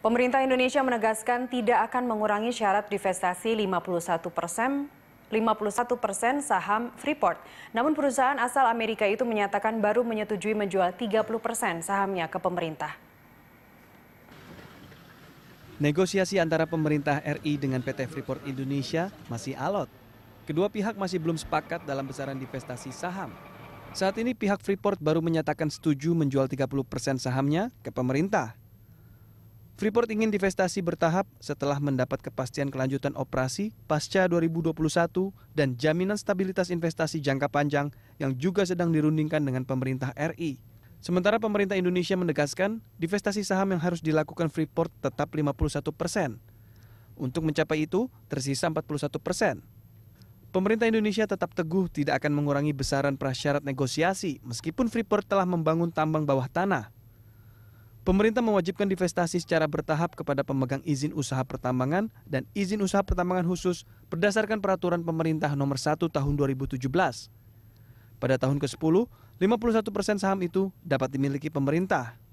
Pemerintah Indonesia menegaskan tidak akan mengurangi syarat divestasi 51 persen 51 persen saham Freeport. Namun perusahaan asal Amerika itu menyatakan baru menyetujui menjual 30 persen sahamnya ke pemerintah. Negosiasi antara pemerintah RI dengan PT Freeport Indonesia masih alot. Kedua pihak masih belum sepakat dalam besaran divestasi saham. Saat ini pihak Freeport baru menyatakan setuju menjual 30 persen sahamnya ke pemerintah. Freeport ingin divestasi bertahap setelah mendapat kepastian kelanjutan operasi pasca 2021 dan jaminan stabilitas investasi jangka panjang yang juga sedang dirundingkan dengan pemerintah RI. Sementara pemerintah Indonesia menegaskan, divestasi saham yang harus dilakukan Freeport tetap 51 persen. Untuk mencapai itu, tersisa 41 persen. Pemerintah Indonesia tetap teguh tidak akan mengurangi besaran prasyarat negosiasi meskipun Freeport telah membangun tambang bawah tanah. Pemerintah mewajibkan divestasi secara bertahap kepada pemegang izin usaha pertambangan dan izin usaha pertambangan khusus berdasarkan peraturan pemerintah nomor 1 tahun 2017. Pada tahun ke-10, 51 persen saham itu dapat dimiliki pemerintah.